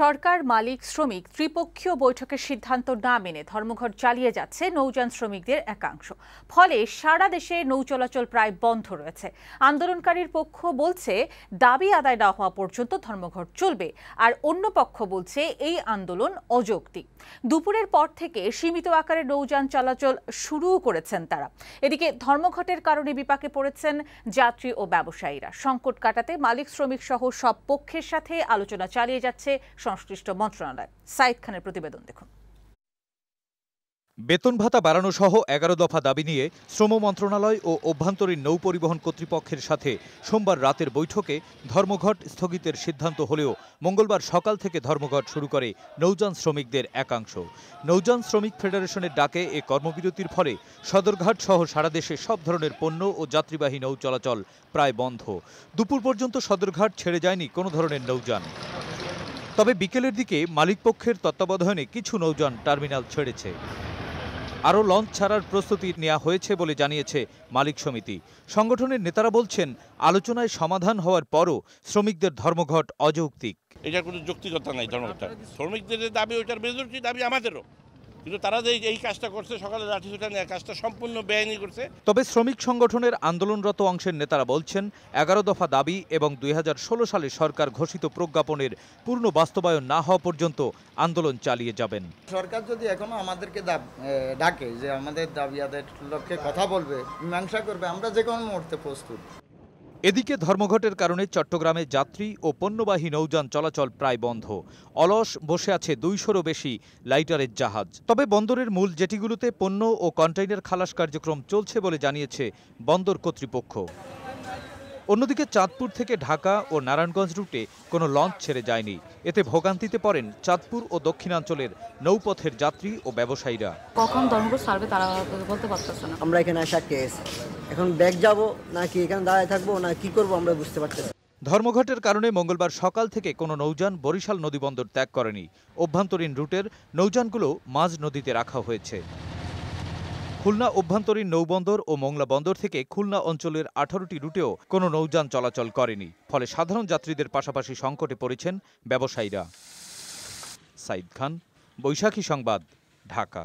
সরকার মালিক শ্রমিক ত্রিপক্ষীয় বৈঠকের সিদ্ধান্ত না মেনে ধর্মঘট চালিয়ে যাচ্ছে নৌযান শ্রমিকদের একাংশ ফলে সারা দেশে নৌ চলাচল প্রায় বন্ধ রয়েছে আন্দোলনকারীর পক্ষ বলছে দাবি আদায় না হওয়া পর্যন্ত ধর্মঘট চলবে আর অন্য পক্ষ বলছে এই আন্দোলন অযৌক্তিক দুপুরের পর থেকে সীমিত আকারে নৌযান চলাচল শুরুও করেছেন তারা এদিকে ধর্মঘটের কারণে বিপাকে পড়েছেন যাত্রী ও ব্যবসায়ীরা সংকট কাটাতে মালিক শ্রমিক সহ সব পক্ষের সাথে আলোচনা চালিয়ে যাচ্ছে সংশ্লিষ্ট মন্ত্রণালয় সাইদ খানের প্রতিবেদন দেখুন বেতন ভাতা বাড়ানো সহ এগারো দফা দাবি নিয়ে শ্রম মন্ত্রণালয় ও অভ্যন্তরীণ নৌ পরিবহন কর্তৃপক্ষের সাথে সোমবার রাতের বৈঠকে ধর্মঘট স্থগিতের সিদ্ধান্ত হলেও মঙ্গলবার সকাল থেকে ধর্মঘট শুরু করে নৌযান শ্রমিকদের একাংশ নৌযান শ্রমিক ফেডারেশনের ডাকে এ কর্মবিরতির ফলে সদরঘাট সহ সারা দেশে সব ধরনের পণ্য ও যাত্রীবাহী নৌ চলাচল প্রায় বন্ধ দুপুর পর্যন্ত সদরঘাট ছেড়ে যায়নি কোনো ধরনের নৌযান তবে বিকেলের দিকে মালিকপক্ষের তত্ত্বাবধানে কিছু নৌজন টার্মিনাল ছেড়েছে আরও লঞ্চ ছাড়ার প্রস্তুতি নেওয়া হয়েছে বলে জানিয়েছে মালিক সমিতি সংগঠনের নেতারা বলছেন আলোচনায় সমাধান হওয়ার পরও শ্রমিকদের ধর্মঘট অযৌক্তিক এটার কোনো যৌক্তিকতা নাই ধর্মঘটটা শ্রমিকদের দাবি ওইটার মেজরিটি দাবি আমাদেরও কিন্তু তারা যে এই কাজটা করছে সকালে লাঠি ছুটা কাজটা সম্পূর্ণ বেআইনি করছে তবে শ্রমিক সংগঠনের আন্দোলনরত অংশের নেতারা বলছেন এগারো দফা দাবি এবং দুই সালে সরকার ঘোষিত প্রজ্ঞাপনের পূর্ণ বাস্তবায়ন না হওয়া পর্যন্ত আন্দোলন চালিয়ে যাবেন সরকার যদি এখনো আমাদেরকে ডাকে যে আমাদের দাবি আদের লক্ষ্যে কথা বলবে মীমাংসা করবে আমরা যে কোনো মুহূর্তে প্রস্তুত এদিকে ধর্মঘটের কারণে চট্টগ্রামে যাত্রী ও পণ্যবাহী নৌযান চলাচল প্রায় বন্ধ অলস বসে আছে দুইশোরও বেশি লাইটারের জাহাজ তবে বন্দরের মূল জেটিগুলোতে পণ্য ও কন্টেইনার খালাস কার্যক্রম চলছে বলে জানিয়েছে বন্দর কর্তৃপক্ষ অন্যদিকে চাঁদপুর থেকে ঢাকা ও নারায়ণগঞ্জ রুটে কোনো লঞ্চ ছেড়ে যায়নি এতে ভোগান্তিতে পড়েন চাঁদপুর ও দক্ষিণাঞ্চলের নৌপথের যাত্রী ও ব্যবসায়ীরা কখন ধর্মপুর ছাড়বে তারা বলতে পারতেছে না আমরা এখানে আসা কেস এখন ব্যাগ যাব নাকি এখানে দাঁড়ায় থাকবো না কি করব আমরা বুঝতে পারতেছি ধর্মঘটের কারণে মঙ্গলবার সকাল থেকে কোনো নৌযান বরিশাল নদীবন্দর ত্যাগ করেনি অভ্যন্তরীণ রুটের নৌযানগুলো মাঝ নদীতে রাখা হয়েছে খুলনা অভ্যন্তরীণ নৌবন্দর ও মংলা বন্দর থেকে খুলনা অঞ্চলের আঠারোটি রুটেও কোনো নৌযান চলাচল করেনি ফলে সাধারণ যাত্রীদের পাশাপাশি সংকটে পড়েছেন ব্যবসায়ীরা সাইদ খান বৈশাখী সংবাদ ঢাকা